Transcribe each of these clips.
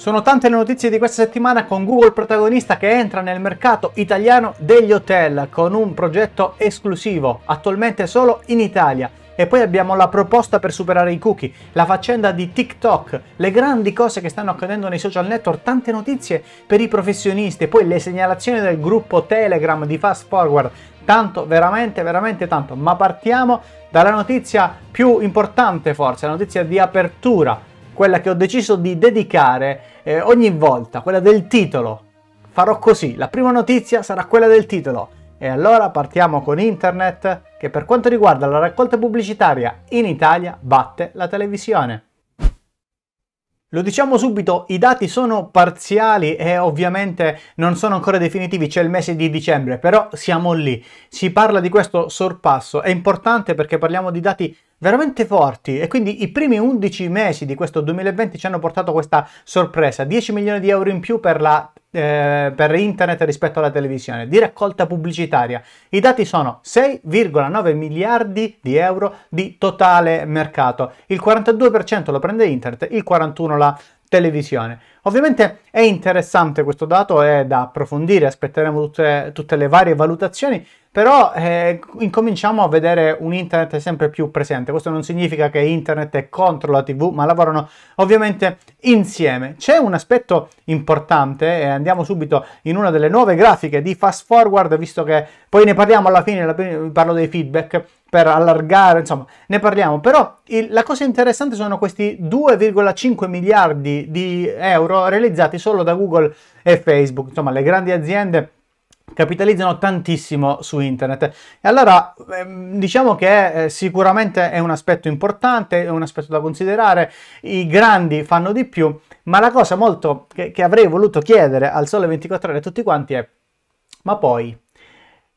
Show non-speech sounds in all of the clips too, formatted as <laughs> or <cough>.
Sono tante le notizie di questa settimana con Google protagonista che entra nel mercato italiano degli hotel con un progetto esclusivo, attualmente solo in Italia. E poi abbiamo la proposta per superare i cookie, la faccenda di TikTok, le grandi cose che stanno accadendo nei social network, tante notizie per i professionisti, poi le segnalazioni del gruppo Telegram di Fast Forward, tanto, veramente, veramente tanto. Ma partiamo dalla notizia più importante forse, la notizia di apertura quella che ho deciso di dedicare eh, ogni volta, quella del titolo. Farò così, la prima notizia sarà quella del titolo. E allora partiamo con internet che per quanto riguarda la raccolta pubblicitaria in Italia batte la televisione. Lo diciamo subito, i dati sono parziali e ovviamente non sono ancora definitivi, c'è il mese di dicembre, però siamo lì. Si parla di questo sorpasso, è importante perché parliamo di dati veramente forti e quindi i primi 11 mesi di questo 2020 ci hanno portato questa sorpresa, 10 milioni di euro in più per la eh, per internet rispetto alla televisione, di raccolta pubblicitaria. I dati sono 6,9 miliardi di euro di totale mercato. Il 42% lo prende internet, il 41% la televisione. Ovviamente è interessante questo dato, è da approfondire, aspetteremo tutte, tutte le varie valutazioni però eh, incominciamo a vedere un internet sempre più presente. Questo non significa che internet è contro la TV, ma lavorano ovviamente insieme. C'è un aspetto importante e andiamo subito in una delle nuove grafiche di Fast Forward, visto che poi ne parliamo alla fine, vi parlo dei feedback per allargare, insomma, ne parliamo. Però il, la cosa interessante sono questi 2,5 miliardi di euro realizzati solo da Google e Facebook, insomma, le grandi aziende capitalizzano tantissimo su internet. E allora ehm, diciamo che eh, sicuramente è un aspetto importante, è un aspetto da considerare, i grandi fanno di più, ma la cosa molto che, che avrei voluto chiedere al Sole 24 ore a tutti quanti è, ma poi,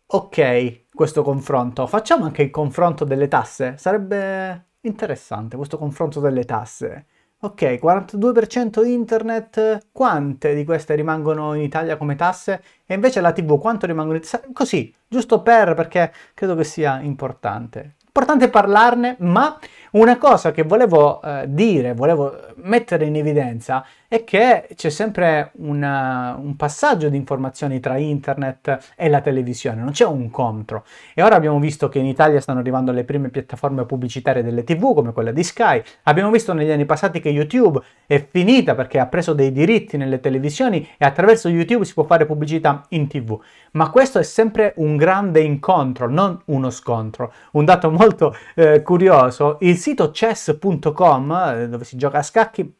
ok, questo confronto, facciamo anche il confronto delle tasse, sarebbe interessante questo confronto delle tasse. Ok, 42% internet, quante di queste rimangono in Italia come tasse? E invece la TV, quanto rimangono in Italia? Così, giusto per, perché credo che sia importante. Importante parlarne, ma una cosa che volevo eh, dire, volevo mettere in evidenza, è che c'è sempre una, un passaggio di informazioni tra internet e la televisione, non c'è un contro. E ora abbiamo visto che in Italia stanno arrivando le prime piattaforme pubblicitarie delle tv, come quella di Sky. Abbiamo visto negli anni passati che YouTube è finita perché ha preso dei diritti nelle televisioni e attraverso YouTube si può fare pubblicità in tv. Ma questo è sempre un grande incontro, non uno scontro. Un dato molto eh, curioso, il sito chess.com, eh, dove si gioca a scacchi,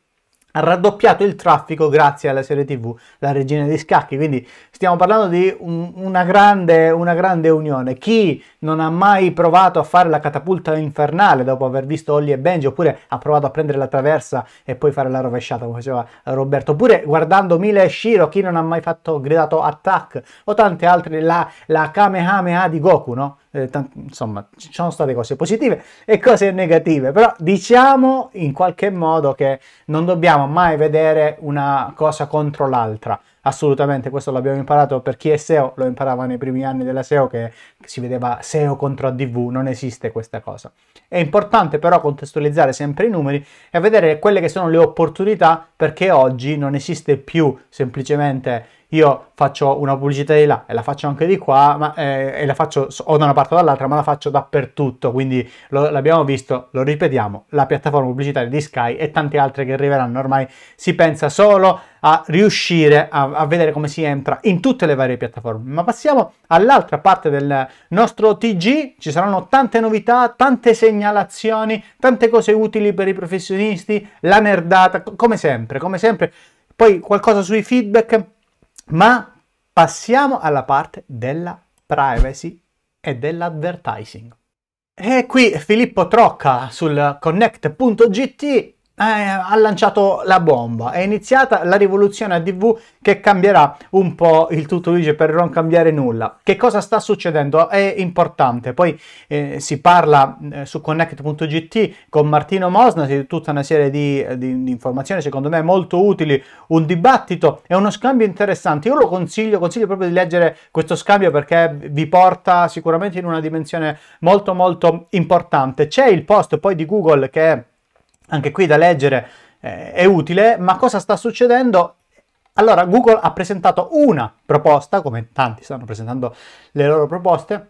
ha raddoppiato il traffico grazie alla serie TV, la regina di scacchi. Quindi stiamo parlando di un, una, grande, una, grande, unione. Chi non ha mai provato a fare la catapulta infernale dopo aver visto Holly e Benji, oppure ha provato a prendere la traversa e poi fare la rovesciata, come faceva Roberto, oppure guardando Mila e Shiro, chi non ha mai fatto, gridato attack, o tante altre, la, la Kamehameha di Goku, no? eh, tant- insomma ci sono state cose positive e cose negative, però diciamo in qualche modo che non dobbiamo mai vedere una cosa contro l'altra. Assolutamente, questo l'abbiamo imparato per chi è SEO, lo imparava nei primi anni della SEO che si vedeva SEO contro ADV, non esiste questa cosa. È importante però contestualizzare sempre i numeri e vedere quelle che sono le opportunità perché oggi non esiste più semplicemente io faccio una pubblicità di là e la faccio anche di qua, ma, eh, e la faccio o da una parte o dall'altra, ma la faccio dappertutto, quindi lo, l'abbiamo visto, lo ripetiamo, la piattaforma pubblicitaria di Sky e tante altre che arriveranno, ormai si pensa solo a riuscire a, a vedere come si entra in tutte le varie piattaforme. Ma passiamo all'altra parte del nostro TG, ci saranno tante novità, tante segnalazioni, tante cose utili per i professionisti, la nerdata, come sempre, come sempre. Poi qualcosa sui feedback, ma passiamo alla parte della privacy e dell'advertising. E qui Filippo Trocca sul connect.gt eh, ha lanciato la bomba, è iniziata la rivoluzione a DV che cambierà un po' il tutto dice per non cambiare nulla. Che cosa sta succedendo? È importante, poi eh, si parla eh, su connect.gt con Martino Mosna di tutta una serie di, di, di, informazioni secondo me molto utili, un dibattito e uno scambio interessante. Io lo consiglio, consiglio proprio di leggere questo scambio perché vi porta sicuramente in una dimensione molto molto importante. C'è il post poi di Google che è anche qui da leggere eh, è utile, ma cosa sta succedendo? Allora, Google ha presentato una proposta, come tanti stanno presentando le loro proposte,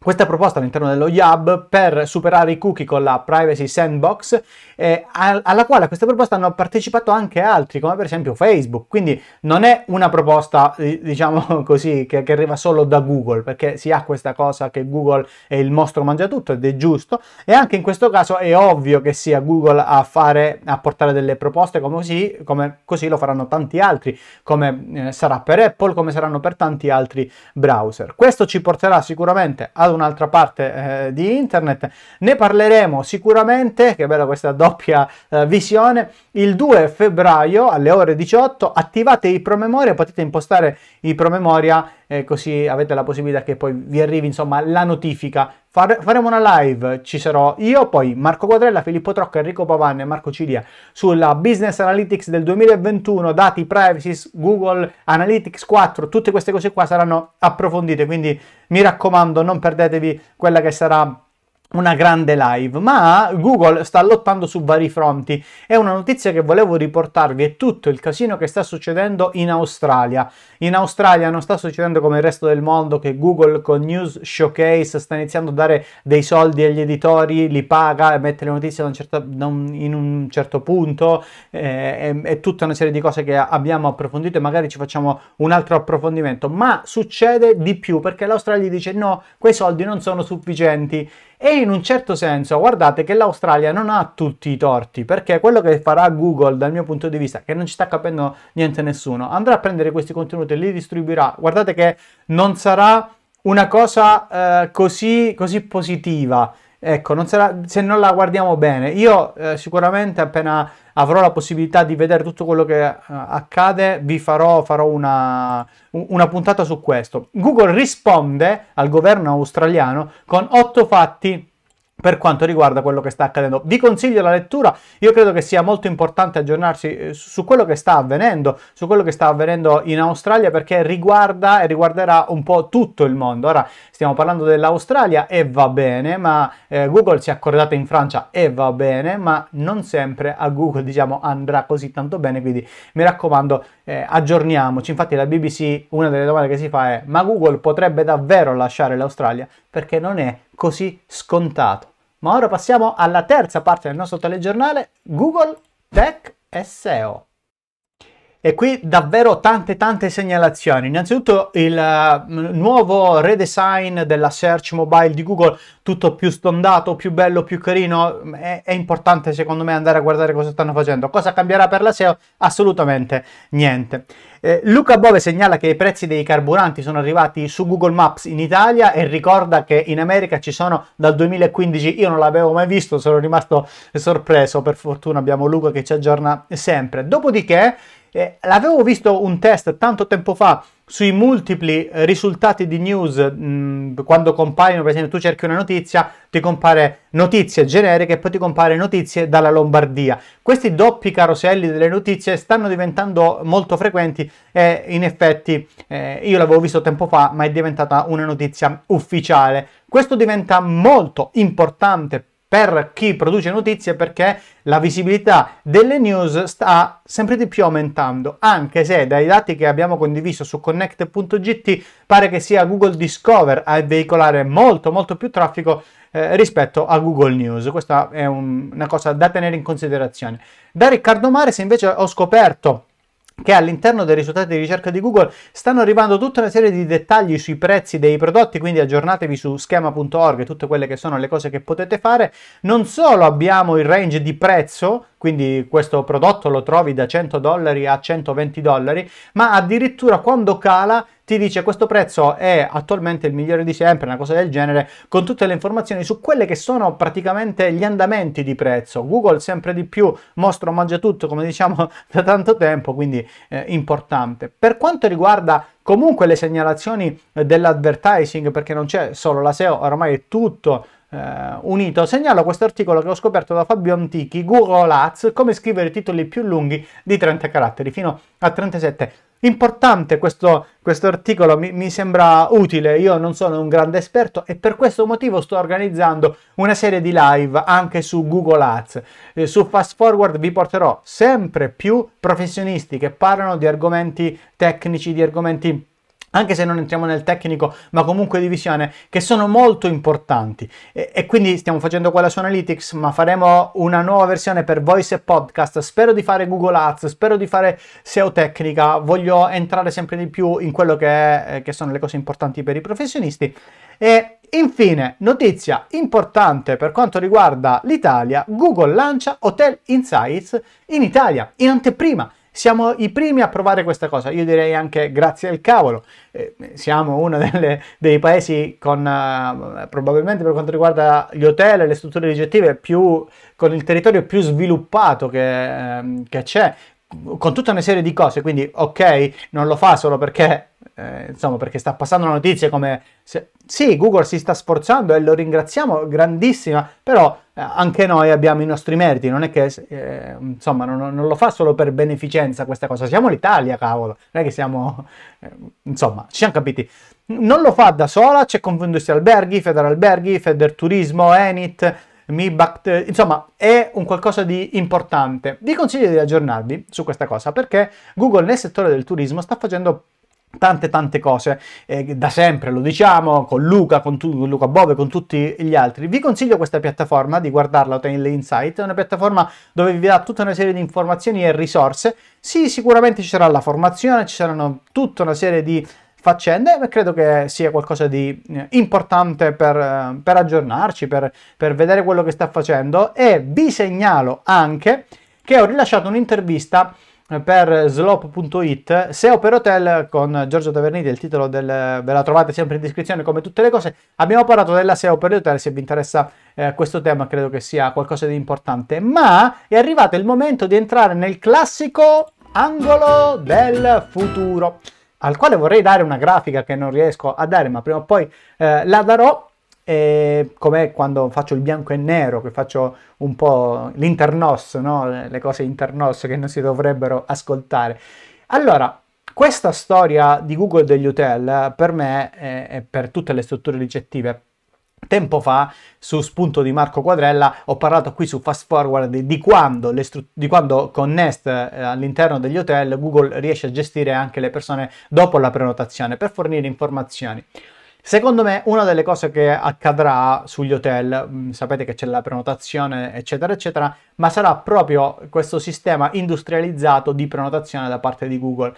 questa proposta all'interno dello YAB per superare i cookie con la Privacy Sandbox, eh, alla quale a questa proposta hanno partecipato anche altri, come per esempio Facebook. Quindi non è una proposta, diciamo <laughs> così, che, che arriva solo da Google, perché si ha questa cosa che Google è il mostro mangia tutto ed è giusto. E anche in questo caso è ovvio che sia Google a fare, a portare delle proposte come così, come così lo faranno tanti altri, come eh, sarà per Apple, come saranno per tanti altri browser. Questo ci porterà sicuramente a ad un'altra parte eh, di internet. Ne parleremo sicuramente, che bella questa doppia eh, visione, il 2 febbraio alle ore 18. Attivate i promemoria, potete impostare i promemoria eh, così avete la possibilità che poi vi arrivi insomma la notifica. Fare, faremo una live, ci sarò io, poi Marco Quadrella, Filippo Trocca, Enrico Pavanne Marco Cilia sulla Business Analytics del 2021, dati privacy, Google Analytics 4, tutte queste cose qua saranno approfondite, quindi mi raccomando non perdetevi quella che sarà una grande live, ma Google sta lottando su vari fronti. È una notizia che volevo riportarvi, è tutto il casino che sta succedendo in Australia. In Australia non sta succedendo come il resto del mondo che Google con News Showcase sta iniziando a dare dei soldi agli editori, li paga e mette le notizie un certo, in un certo punto. Eh, è, è tutta una serie di cose che abbiamo approfondito e magari ci facciamo un altro approfondimento, ma succede di più perché l'Australia dice no, quei soldi non sono sufficienti e in un certo senso, guardate che l'Australia non ha tutti i torti, perché quello che farà Google dal mio punto di vista, che non ci sta capendo niente nessuno, andrà a prendere questi contenuti e li distribuirà. Guardate che non sarà una cosa eh, così, così positiva Ecco, non sarà, se non la guardiamo bene, io eh, sicuramente appena avrò la possibilità di vedere tutto quello che eh, accade, vi farò, farò una, una, puntata su questo. Google risponde al governo australiano con otto fatti per quanto riguarda quello che sta accadendo. Vi consiglio la lettura, io credo che sia molto importante aggiornarsi eh, su quello che sta avvenendo, su quello che sta avvenendo in Australia perché riguarda e riguarderà un po' tutto il mondo. Ora stiamo parlando dell'Australia e va bene, ma eh, Google si è accordata in Francia e va bene, ma non sempre a Google diciamo andrà così tanto bene, quindi mi raccomando eh, aggiorniamoci. Infatti la BBC una delle domande che si fa è ma Google potrebbe davvero lasciare l'Australia? Perché non è così scontato. Ma ora passiamo alla terza parte del nostro telegiornale, Google Tech SEO. E qui davvero tante tante segnalazioni. Innanzitutto il eh, nuovo redesign della search mobile di Google, tutto più stondato, più bello, più carino, è, è, importante secondo me andare a guardare cosa stanno facendo. Cosa cambierà per la SEO? Assolutamente niente. Eh, Luca Bove segnala che i prezzi dei carburanti sono arrivati su Google Maps in Italia e ricorda che in America ci sono dal 2015, io non l'avevo mai visto, sono rimasto sorpreso, per fortuna abbiamo Luca che ci aggiorna sempre. Dopodiché eh, l'avevo visto un test tanto tempo fa sui multipli eh, risultati di news, mh, quando compaiono, per esempio, tu cerchi una notizia, ti compare notizie generiche e poi ti compare notizie dalla Lombardia. Questi doppi caroselli delle notizie stanno diventando molto frequenti e in effetti eh, io l'avevo visto tempo fa, ma è diventata una notizia ufficiale. Questo diventa molto importante per chi produce notizie perché la visibilità delle news sta sempre di più aumentando, anche se dai dati che abbiamo condiviso su connect.gt pare che sia Google Discover a veicolare molto molto più traffico eh, rispetto a Google News. Questa è un, una cosa da tenere in considerazione. Da Riccardo Mare, se invece ho scoperto che all'interno dei risultati di ricerca di Google stanno arrivando tutta una serie di dettagli sui prezzi dei prodotti, quindi aggiornatevi su schema.org e tutte quelle che sono le cose che potete fare. Non solo abbiamo il range di prezzo quindi questo prodotto lo trovi da 100 dollari a 120 dollari, ma addirittura quando cala ti dice questo prezzo è attualmente il migliore di sempre, una cosa del genere, con tutte le informazioni su quelle che sono praticamente gli andamenti di prezzo. Google sempre di più mostra o mangia tutto, come diciamo <laughs> da tanto tempo, quindi eh, importante. Per quanto riguarda comunque le segnalazioni dell'advertising, perché non c'è solo la SEO, ormai è tutto eh, unito. Segnalo questo articolo che ho scoperto da Fabio Antichi, Google Ads, come scrivere titoli più lunghi di 30 caratteri, fino a 37. Importante questo, questo articolo, mi, mi, sembra utile, io non sono un grande esperto e per questo motivo sto organizzando una serie di live anche su Google Ads. Eh, su Fast Forward vi porterò sempre più professionisti che parlano di argomenti tecnici, di argomenti anche se non entriamo nel tecnico, ma comunque di visione, che sono molto importanti. E, e, quindi stiamo facendo quella su Analytics, ma faremo una nuova versione per voice e podcast. Spero di fare Google Ads, spero di fare SEO tecnica, voglio entrare sempre di più in quello che, eh, che sono le cose importanti per i professionisti. E infine, notizia importante per quanto riguarda l'Italia, Google lancia Hotel Insights in Italia, in anteprima. Siamo i primi a provare questa cosa, io direi anche grazie al cavolo. Eh, siamo uno delle, dei paesi con, eh, probabilmente per quanto riguarda gli hotel e le strutture ricettive più, con il territorio più sviluppato che, eh, che c'è, con tutta una serie di cose, quindi ok, non lo fa solo perché eh, insomma, perché sta passando una notizia come se, sì, Google si sta sforzando e lo ringraziamo, grandissima, però eh, anche noi abbiamo i nostri meriti, non è che eh, insomma, non, non, lo fa solo per beneficenza questa cosa, siamo l'Italia, cavolo, non è che siamo eh, insomma, ci siamo capiti. Non lo fa da sola, c'è Confindustria Alberghi, Federalberghi, Federturismo, Enit, Mibact, insomma, è un qualcosa di importante. Vi consiglio di aggiornarvi su questa cosa perché Google nel settore del turismo sta facendo tante tante cose eh, da sempre lo diciamo con Luca con, tu, con Luca Bove con tutti gli altri vi consiglio questa piattaforma di guardarla Hotel Insight è una piattaforma dove vi dà tutta una serie di informazioni e risorse sì sicuramente ci sarà la formazione ci saranno tutta una serie di faccende ma credo che sia qualcosa di eh, importante per, eh, per aggiornarci per, per vedere quello che sta facendo e vi segnalo anche che ho rilasciato un'intervista per slop.it, SEO per hotel con Giorgio Taverniti, il titolo del, ve la trovate sempre in descrizione come tutte le cose. Abbiamo parlato della SEO per gli hotel, se vi interessa eh, questo tema credo che sia qualcosa di importante, ma è arrivato il momento di entrare nel classico angolo del futuro, al quale vorrei dare una grafica che non riesco a dare, ma prima o poi eh, la darò eh, come quando faccio il bianco e nero, che faccio un po' l'internos, no? le cose internos che non si dovrebbero ascoltare. Allora, questa storia di Google degli hotel per me eh, e per tutte le strutture ricettive Tempo fa, su spunto di Marco Quadrella, ho parlato qui su Fast Forward di quando, stru- di quando con Nest eh, all'interno degli hotel Google riesce a gestire anche le persone dopo la prenotazione per fornire informazioni. Secondo me una delle cose che accadrà sugli hotel, mm, sapete che c'è la prenotazione eccetera eccetera, ma sarà proprio questo sistema industrializzato di prenotazione da parte di Google,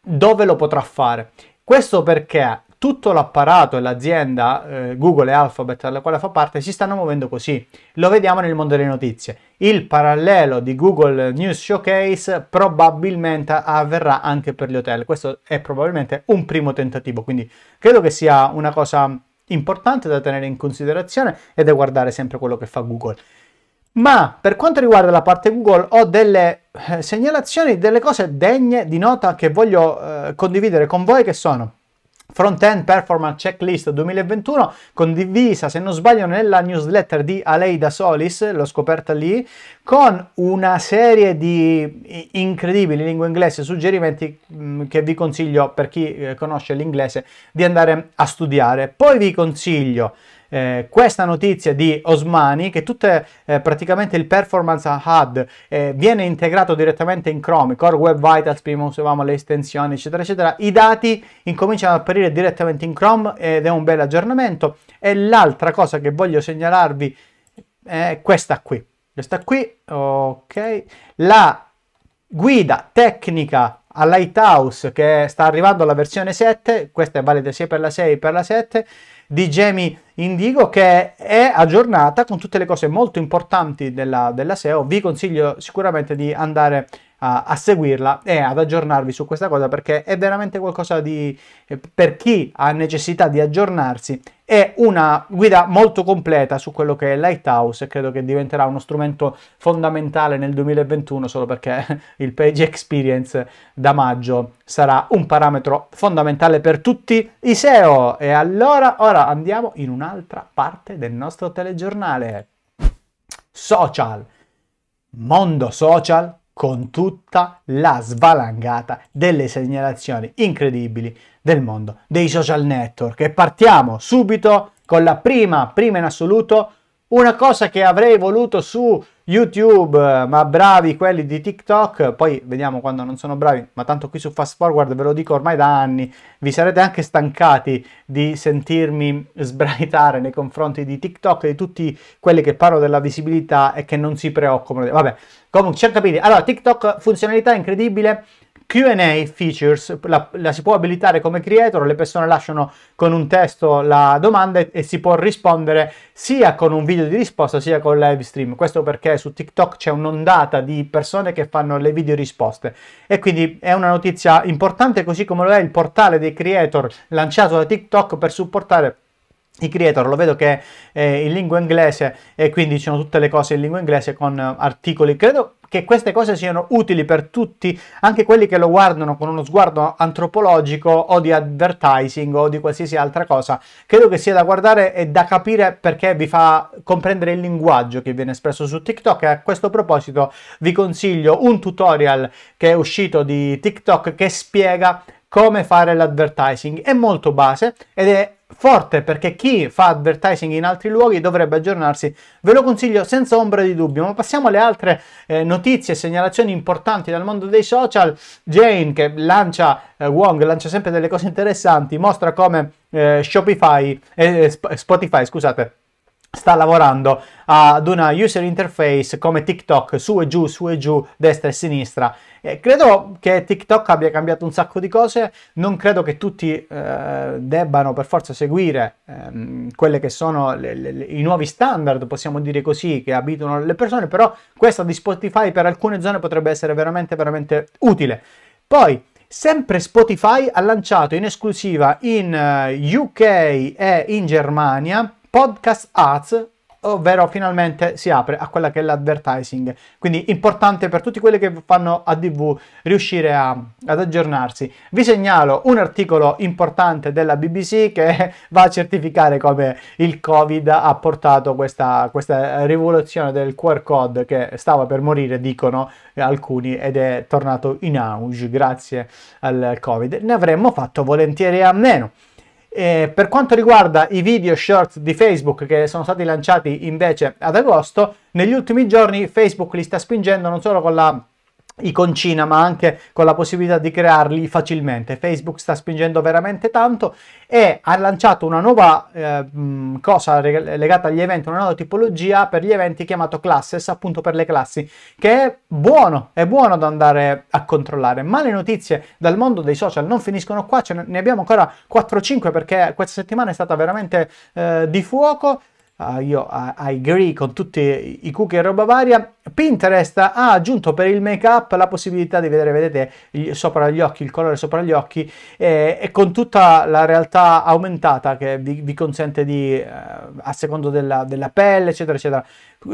dove lo potrà fare. Questo perché tutto l'apparato e l'azienda eh, Google e Alphabet alla quale fa parte si stanno muovendo così. Lo vediamo nel mondo delle notizie. Il parallelo di Google News Showcase probabilmente avverrà anche per gli hotel. Questo è probabilmente un primo tentativo, quindi credo che sia una cosa importante da tenere in considerazione e da guardare sempre quello che fa Google. Ma per quanto riguarda la parte Google ho delle eh, segnalazioni, delle cose degne di nota che voglio eh, condividere con voi che sono Front-end Performance Checklist 2021, condivisa se non sbaglio nella newsletter di Aleida Solis, l'ho scoperta lì, con una serie di incredibili in inglese suggerimenti mm, che vi consiglio per chi eh, conosce l'inglese di andare a studiare. Poi vi consiglio eh, questa notizia di Osmani che tutte eh, praticamente il performance HUD eh, viene integrato direttamente in Chrome, Core Web Vitals prima usavamo le estensioni eccetera eccetera, i dati incominciano ad apparire direttamente in Chrome ed è un bel aggiornamento e l'altra cosa che voglio segnalarvi è questa qui, questa qui, ok, la guida tecnica a Lighthouse che sta arrivando alla versione 7, questa è valida sia per la 6 che per la 7, di Jamie Indigo che è aggiornata con tutte le cose molto importanti della, della SEO. Vi consiglio sicuramente di andare a, a, seguirla e ad aggiornarvi su questa cosa perché è veramente qualcosa di eh, per chi ha necessità di aggiornarsi è una guida molto completa su quello che è Lighthouse e credo che diventerà uno strumento fondamentale nel 2021 solo perché <laughs> il page experience da maggio sarà un parametro fondamentale per tutti i SEO e allora ora andiamo in un'altra parte del nostro telegiornale social mondo social con tutta la svalangata delle segnalazioni incredibili del mondo dei social network. E partiamo subito con la prima, prima in assoluto, una cosa che avrei voluto su YouTube, ma bravi quelli di TikTok, poi vediamo quando non sono bravi, ma tanto qui su Fast Forward ve lo dico ormai da anni, vi sarete anche stancati di sentirmi sbraitare nei confronti di TikTok e di tutti quelli che parlano della visibilità e che non si preoccupano. Vabbè, comunque ci certo, capite. Allora, TikTok funzionalità incredibile, QA features la, la, si può abilitare come creator, le persone lasciano con un testo la domanda e, e, si può rispondere sia con un video di risposta sia con live stream. Questo perché su TikTok c'è un'ondata di persone che fanno le video risposte e quindi è una notizia importante, così come lo è il portale dei creator lanciato da TikTok per supportare i creator lo vedo che è in lingua inglese e quindi ci sono tutte le cose in lingua inglese con articoli. Credo che queste cose siano utili per tutti, anche quelli che lo guardano con uno sguardo antropologico o di advertising o di qualsiasi altra cosa. Credo che sia da guardare e da capire perché vi fa comprendere il linguaggio che viene espresso su TikTok e a questo proposito vi consiglio un tutorial che è uscito di TikTok che spiega come fare l'advertising. È molto base ed è forte perché chi fa advertising in altri luoghi dovrebbe aggiornarsi. Ve lo consiglio senza ombra di dubbio. Ma passiamo alle altre eh, notizie e segnalazioni importanti dal mondo dei social. Jane che lancia, eh, Wong lancia sempre delle cose interessanti, mostra come eh, Shopify, eh, Spotify, scusate, sta lavorando ad una user interface come TikTok su e giù, su e giù, destra e sinistra. Eh, credo che TikTok abbia cambiato un sacco di cose, non credo che tutti eh, debbano per forza seguire ehm, quelle che sono le, le, i nuovi standard, possiamo dire così, che abitano le persone, però questa di Spotify per alcune zone potrebbe essere veramente, veramente utile. Poi, Sempre Spotify ha lanciato in esclusiva in eh, UK e in Germania Podcast Ads ovvero finalmente si apre a quella che è l'advertising. Quindi importante per tutti quelli che fanno ADV riuscire a, ad aggiornarsi. Vi segnalo un articolo importante della BBC che <laughs> va a certificare come il Covid ha portato questa, questa rivoluzione del QR code che stava per morire, dicono alcuni, ed è tornato in auge grazie al Covid. Ne avremmo fatto volentieri a meno. Eh, per quanto riguarda i video shorts di Facebook che sono stati lanciati invece ad agosto, negli ultimi giorni Facebook li sta spingendo non solo con la iconcina ma anche con la possibilità di crearli facilmente facebook sta spingendo veramente tanto e ha lanciato una nuova eh, mm, cosa legata agli eventi una nuova tipologia per gli eventi chiamato classes appunto per le classi che è buono è buono da andare a controllare ma le notizie dal mondo dei social non finiscono qua ce ne abbiamo ancora 4-5 perché questa settimana è stata veramente eh, di fuoco uh, io uh, agree con tutti i cookie e roba varia. Pinterest ha aggiunto per il make up la possibilità di vedere, vedete, gli, sopra gli occhi, il colore sopra gli occhi eh, e con tutta la realtà aumentata che vi, vi consente di, eh, a secondo della, della, pelle, eccetera, eccetera.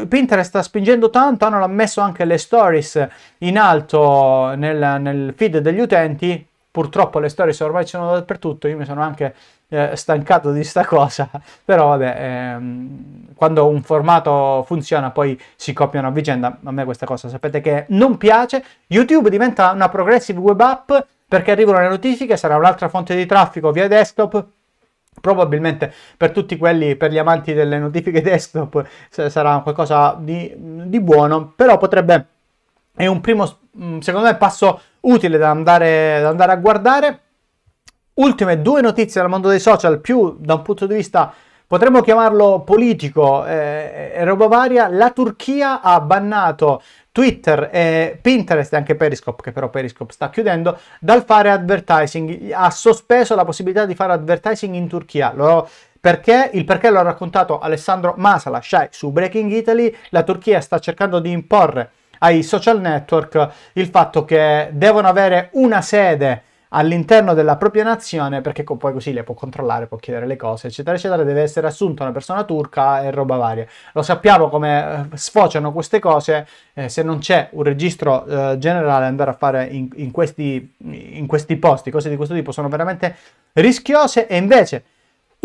Pinterest sta spingendo tanto, hanno messo anche le stories in alto nel, nel feed degli utenti purtroppo le storie ormai sono dappertutto, io mi sono anche eh, stancato di sta <laughs> cosa, però vabbè, ehm, quando un formato funziona poi si copiano a vicenda, a me questa cosa sapete che non piace, YouTube diventa una progressive web app perché arrivano le notifiche, sarà un'altra fonte di traffico via desktop, probabilmente per tutti quelli, per gli amanti delle notifiche desktop sarà qualcosa di, di buono, però potrebbe, è un primo, mm, secondo me passo utile da andare, da andare a guardare. Ultime due notizie dal mondo dei social, più da un punto di vista potremmo chiamarlo politico eh, e roba varia, la Turchia ha bannato Twitter e Pinterest e anche Periscope, che però Periscope sta chiudendo, dal fare advertising, ha sospeso la possibilità di fare advertising in Turchia. Lo, perché? Il perché lo ha raccontato Alessandro Masala, Shai, su Breaking Italy, la Turchia sta cercando di imporre ai social network il fatto che devono avere una sede all'interno della propria nazione perché poi così le può controllare, può chiedere le cose, eccetera, eccetera, deve essere assunta una persona turca e roba varia. Lo sappiamo come eh, sfociano queste cose, eh, se non c'è un registro eh, generale andare a fare in, in, questi, in questi posti, cose di questo tipo sono veramente rischiose e invece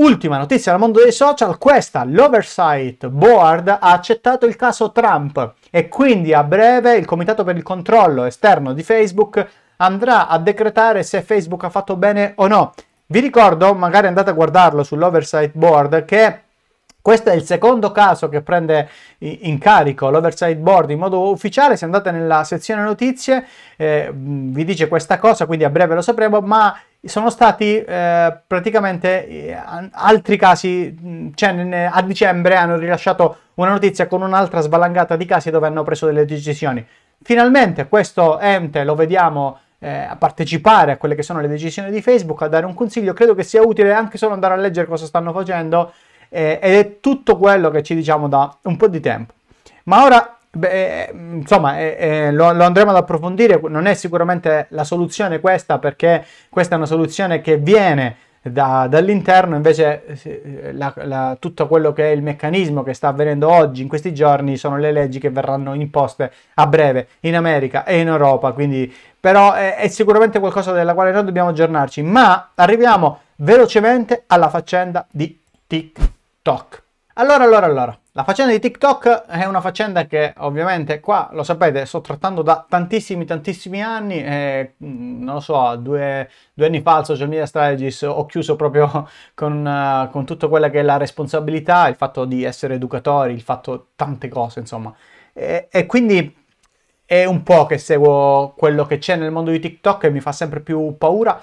Ultima notizia dal mondo dei social, questa, l'Oversight Board ha accettato il caso Trump e quindi a breve il Comitato per il controllo esterno di Facebook andrà a decretare se Facebook ha fatto bene o no. Vi ricordo, magari andate a guardarlo sull'Oversight Board, che questo è il secondo caso che prende in carico l'Oversight Board in modo ufficiale. Se andate nella sezione notizie eh, vi dice questa cosa, quindi a breve lo sapremo, ma sono stati eh, praticamente eh, altri casi, cioè a dicembre hanno rilasciato una notizia con un'altra svalangata di casi dove hanno preso delle decisioni. Finalmente questo ente lo vediamo eh, a partecipare a quelle che sono le decisioni di Facebook, a dare un consiglio, credo che sia utile anche solo andare a leggere cosa stanno facendo eh, ed è tutto quello che ci diciamo da un po' di tempo. Ma ora Beh, eh, insomma, eh, eh, lo, lo, andremo ad approfondire, non è sicuramente la soluzione questa perché questa è una soluzione che viene da, dall'interno, invece la, la, tutto quello che è il meccanismo che sta avvenendo oggi, in questi giorni, sono le leggi che verranno imposte a breve in America e in Europa, quindi però è, è sicuramente qualcosa della quale noi dobbiamo aggiornarci, ma arriviamo velocemente alla faccenda di TikTok. Allora, allora, allora. La faccenda di TikTok è una faccenda che ovviamente qua lo sapete sto trattando da tantissimi tantissimi anni e mm, non lo so, due, due anni fa al Social Media Strategist ho chiuso proprio <laughs> con, uh, con tutta quella che è la responsabilità, il fatto di essere educatori, il fatto tante cose insomma e, e quindi è un po' che seguo quello che c'è nel mondo di TikTok e mi fa sempre più paura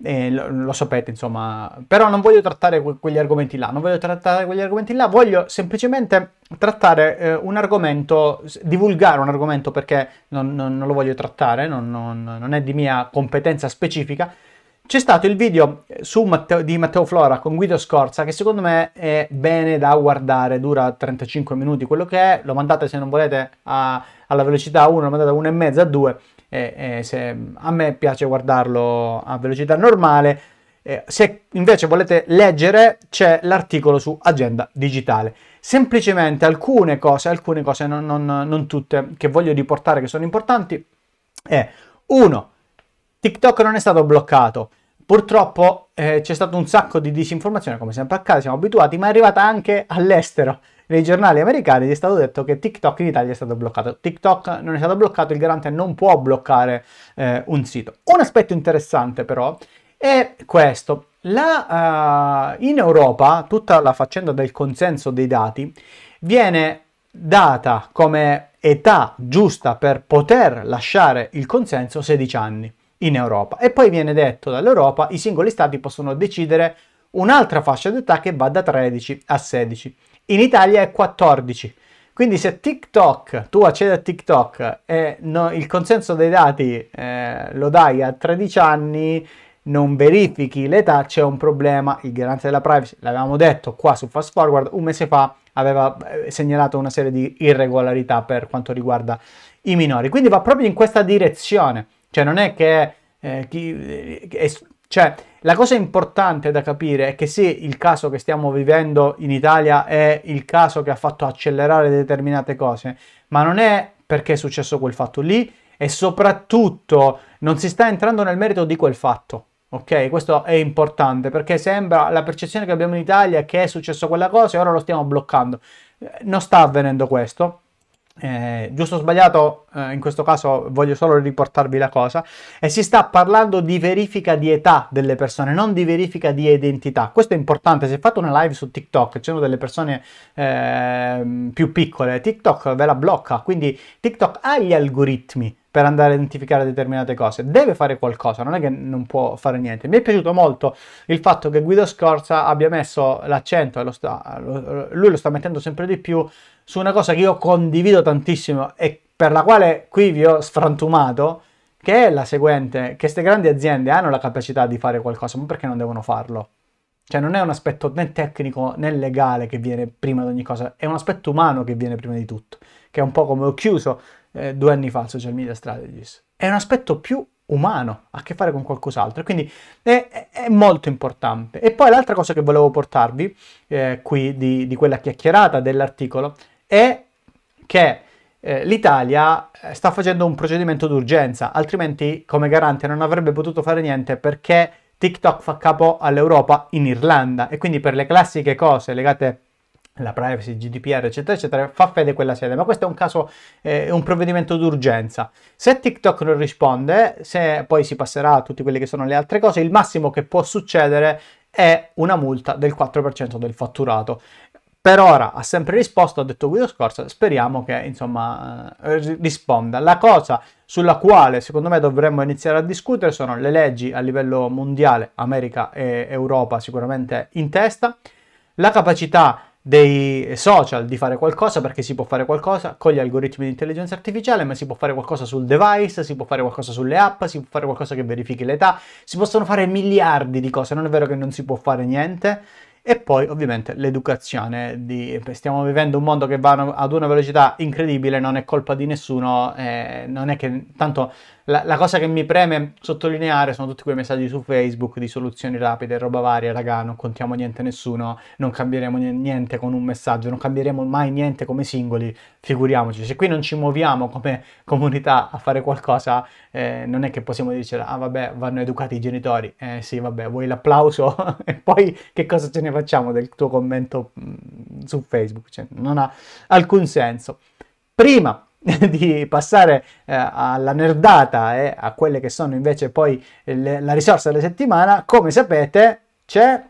eh, lo, lo, sapete, insomma, però non voglio trattare que- quegli argomenti là, non voglio trattare quegli argomenti là, voglio semplicemente trattare eh, un argomento, divulgare un argomento perché non, non, non lo voglio trattare, non, non, è di mia competenza specifica. C'è stato il video eh, Matteo, di Matteo Flora con Guido Scorza che secondo me è bene da guardare, dura 35 minuti quello che è, lo mandate se non volete a, alla velocità 1, lo mandate a 1,5 a 2 eh, se, a me piace guardarlo a velocità normale. Eh, se invece volete leggere c'è l'articolo su agenda digitale. Semplicemente alcune cose, alcune cose non, non, non tutte, che voglio riportare che sono importanti è 1. TikTok non è stato bloccato. Purtroppo eh, c'è stato un sacco di disinformazione, come sempre accade, siamo abituati, ma è arrivata anche all'estero nei giornali americani gli è stato detto che TikTok in Italia è stato bloccato. TikTok non è stato bloccato, il garante non può bloccare eh, un sito. Un aspetto interessante però è questo. La, uh, in Europa tutta la faccenda del consenso dei dati viene data come età giusta per poter lasciare il consenso 16 anni in Europa e poi viene detto dall'Europa i singoli stati possono decidere un'altra fascia d'età che va da 13 a 16 in Italia è 14. Quindi se TikTok, tu accedi a TikTok e no, il consenso dei dati eh, lo dai a 13 anni, non verifichi l'età, c'è un problema. Il garante della privacy, l'avevamo detto qua su Fast Forward, un mese fa aveva eh, segnalato una serie di irregolarità per quanto riguarda i minori. Quindi va proprio in questa direzione. Cioè non è che eh, chi, eh, cioè, la cosa importante da capire è che sì, il caso che stiamo vivendo in Italia è il caso che ha fatto accelerare determinate cose, ma non è perché è successo quel fatto lì e soprattutto non si sta entrando nel merito di quel fatto. Ok, questo è importante perché sembra la percezione che abbiamo in Italia che è successo quella cosa e ora lo stiamo bloccando. Eh, non sta avvenendo questo, eh, giusto o sbagliato, eh, in questo caso voglio solo riportarvi la cosa, e si sta parlando di verifica di età delle persone, non di verifica di identità. Questo è importante, se fate una live su TikTok, c'è una delle persone eh, più piccole, TikTok ve la blocca, quindi TikTok ha gli algoritmi per andare a identificare determinate cose, deve fare qualcosa, non è che non può fare niente. Mi è piaciuto molto il fatto che Guido Scorza abbia messo l'accento, e lo sta, lui lo sta mettendo sempre di più su una cosa che io condivido tantissimo e per la quale qui vi ho sfrantumato, che è la seguente, che queste grandi aziende hanno la capacità di fare qualcosa, ma perché non devono farlo? Cioè non è un aspetto né tecnico né legale che viene prima di ogni cosa, è un aspetto umano che viene prima di tutto, che è un po' come ho chiuso eh, due anni fa il Social Media Strategies. È un aspetto più umano, ha a che fare con qualcos'altro, quindi è, è, molto importante. E poi l'altra cosa che volevo portarvi eh, qui di, di quella chiacchierata dell'articolo è che eh, l'Italia eh, sta facendo un procedimento d'urgenza, altrimenti come garante non avrebbe potuto fare niente perché TikTok fa capo all'Europa in Irlanda e quindi per le classiche cose legate alla privacy, GDPR, eccetera, eccetera, fa fede quella sede, ma questo è un caso, è eh, un provvedimento d'urgenza. Se TikTok non risponde, se poi si passerà a tutte quelle che sono le altre cose, il massimo che può succedere è una multa del 4% del fatturato per ora ha sempre risposto, ha detto Guido Scorza, speriamo che insomma eh, risponda. La cosa sulla quale secondo me dovremmo iniziare a discutere sono le leggi a livello mondiale, America e Europa sicuramente in testa, la capacità dei social di fare qualcosa perché si può fare qualcosa con gli algoritmi di intelligenza artificiale, ma si può fare qualcosa sul device, si può fare qualcosa sulle app, si può fare qualcosa che verifichi l'età, si possono fare miliardi di cose, non è vero che non si può fare niente e poi ovviamente l'educazione. Di... Stiamo vivendo un mondo che va ad una velocità incredibile, non è colpa di nessuno, eh, non è che tanto la, la, cosa che mi preme sottolineare sono tutti quei messaggi su Facebook di soluzioni rapide, roba varia, raga, non contiamo niente a nessuno, non cambieremo niente con un messaggio, non cambieremo mai niente come singoli, figuriamoci. Se qui non ci muoviamo come comunità a fare qualcosa, eh, non è che possiamo dirci, ah vabbè, vanno educati i genitori, eh sì, vabbè, vuoi l'applauso <laughs> e poi che cosa ce ne fai? facciamo del tuo commento mm, su Facebook? Cioè, non ha alcun senso. Prima <laughs> di passare eh, alla nerdata e eh, a quelle che sono invece poi le, la risorsa della settimana, come sapete c'è,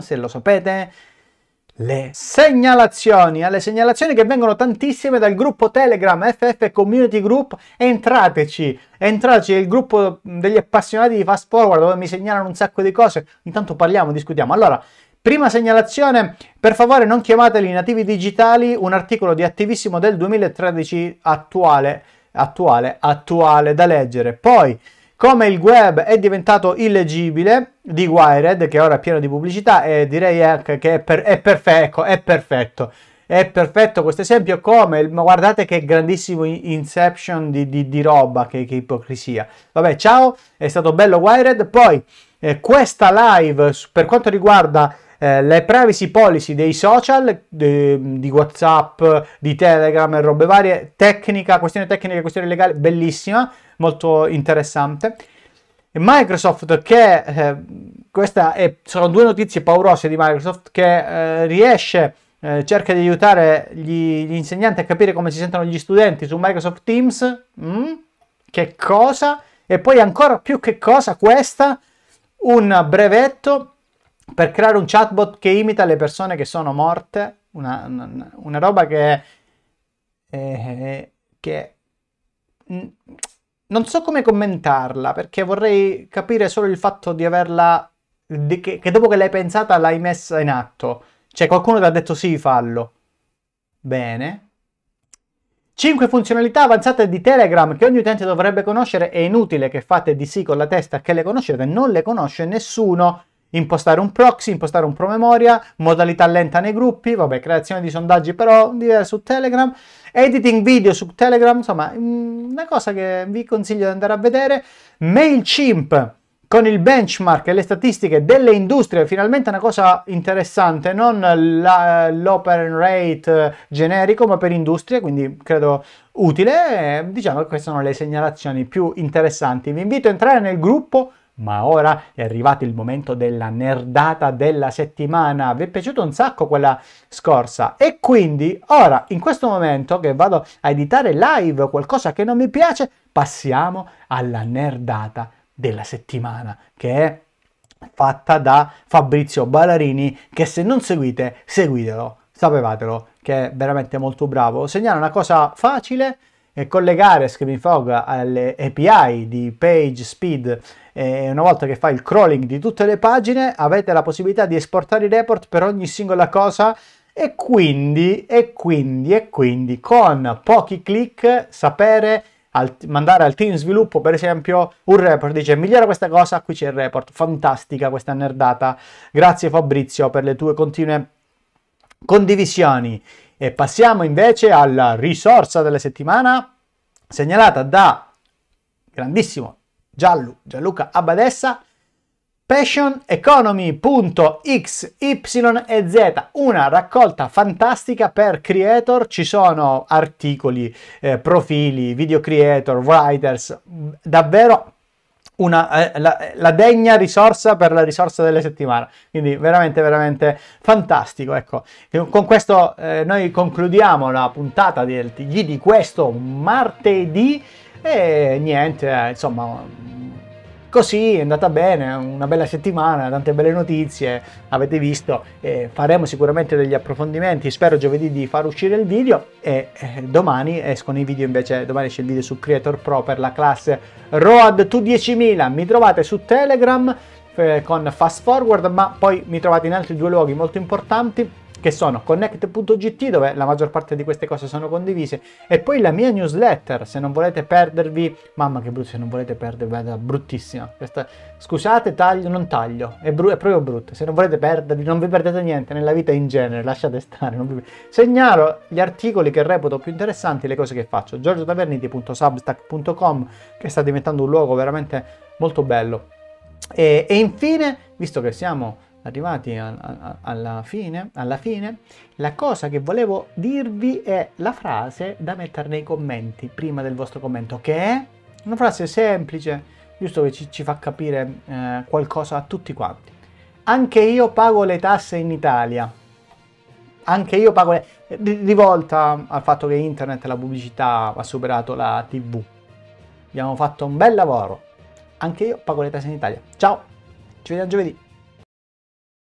se lo sapete, le segnalazioni, alle eh, segnalazioni che vengono tantissime dal gruppo Telegram FF Community Group, entrateci, entrateci, è il gruppo degli appassionati di Fast Forward dove mi segnalano un sacco di cose, intanto parliamo, discutiamo. Allora, prima segnalazione, per favore non chiamateli nativi digitali, un articolo di Attivissimo del 2013 attuale, attuale, attuale da leggere. Poi, come il web è diventato illegibile, di Wired che ora è pieno di pubblicità e direi anche che è, per, è, perfe- ecco, è perfetto è perfetto questo esempio come guardate che grandissimo inception di, di, di roba che, che, ipocrisia vabbè ciao è stato bello Wired poi eh, questa live per quanto riguarda eh, le privacy policy dei social de, di whatsapp di telegram e robe varie tecnica questione tecnica questione legale bellissima molto interessante e Microsoft che, eh, questa è, sono due notizie paurose di Microsoft, che eh, riesce, eh, cerca di aiutare gli, gli, insegnanti a capire come si sentono gli studenti su Microsoft Teams. Mm? Che cosa? E poi ancora più che cosa questa? Un brevetto per creare un chatbot che imita le persone che sono morte. Una, una, una roba che... Eh, che mh, mm, non so come commentarla perché vorrei capire solo il fatto di averla. Di che, che, dopo che l'hai pensata l'hai messa in atto. Cioè, qualcuno ti ha detto sì, fallo. Bene. 5 funzionalità avanzate di Telegram che ogni utente dovrebbe conoscere. È inutile che fate di sì con la testa che le conoscete, non le conosce nessuno impostare un proxy, impostare un promemoria, modalità lenta nei gruppi, vabbè, creazione di sondaggi però su Telegram, editing video su Telegram, insomma, mm, una cosa che vi consiglio di andare a vedere. MailChimp con il benchmark e le statistiche delle industrie, finalmente una cosa interessante, non la, l'open rate eh, generico, ma per industrie, quindi credo utile. diciamo che queste sono le segnalazioni più interessanti. Vi invito a entrare nel gruppo ma ora è arrivato il momento della nerdata della settimana. Vi è piaciuto un sacco quella scorsa e quindi ora in questo momento che vado a editare live qualcosa che non mi piace, passiamo alla nerdata della settimana che è fatta da Fabrizio Ballarini che se non seguite seguitelo, sapevatelo che è veramente molto bravo. Segnala una cosa facile e collegare Screaming Fog alle API di PageSpeed eh, una volta che fai il crawling di tutte le pagine avete la possibilità di esportare i report per ogni singola cosa e quindi, e quindi, e quindi con pochi click sapere al, mandare al team sviluppo per esempio un report dice migliora questa cosa qui c'è il report fantastica questa nerdata grazie Fabrizio per le tue continue condivisioni e passiamo invece alla risorsa della settimana segnalata da grandissimo Giallo, Gianluca Abadessa, passioneconomy.xyz, una raccolta fantastica per creator, ci sono articoli, eh, profili, video creator, writers, davvero una, eh, la, la, degna risorsa per la risorsa delle settimane. Quindi veramente, veramente fantastico. Ecco, con questo eh, noi concludiamo la puntata di, di questo martedì. E niente, eh, insomma, così è andata bene, una bella settimana, tante belle notizie, avete visto, eh, faremo sicuramente degli approfondimenti, spero giovedì di far uscire il video e eh, domani escono i video invece, domani esce il video su Creator Pro per la classe Road to 10.000, mi trovate su Telegram eh, con Fast Forward, ma poi mi trovate in altri due luoghi molto importanti, che sono connect.gt dove la maggior parte di queste cose sono condivise e poi la mia newsletter se non volete perdervi, mamma che brutto se non volete perdervi, è bruttissima, questa, scusate taglio, non taglio, è, bru- è proprio brutta, se non volete perdervi non vi perdete niente nella vita in genere, lasciate stare, vi... segnalo gli articoli che reputo più interessanti, le cose che faccio, giorgiotaverniti.substack.com che sta diventando un luogo veramente molto bello. E, e, infine, visto che siamo arrivati a, a, alla, fine, alla fine, la cosa che volevo dirvi è la frase da mettere nei commenti, prima del vostro commento, che è una frase semplice, giusto che ci, ci fa capire eh, qualcosa a tutti quanti. Anche io pago le tasse in Italia. Anche io pago le... rivolta al fatto che internet e la pubblicità ha superato la TV. Abbiamo fatto un bel lavoro. Anche io pago le tasse in Italia. Ciao, ci vediamo giovedì.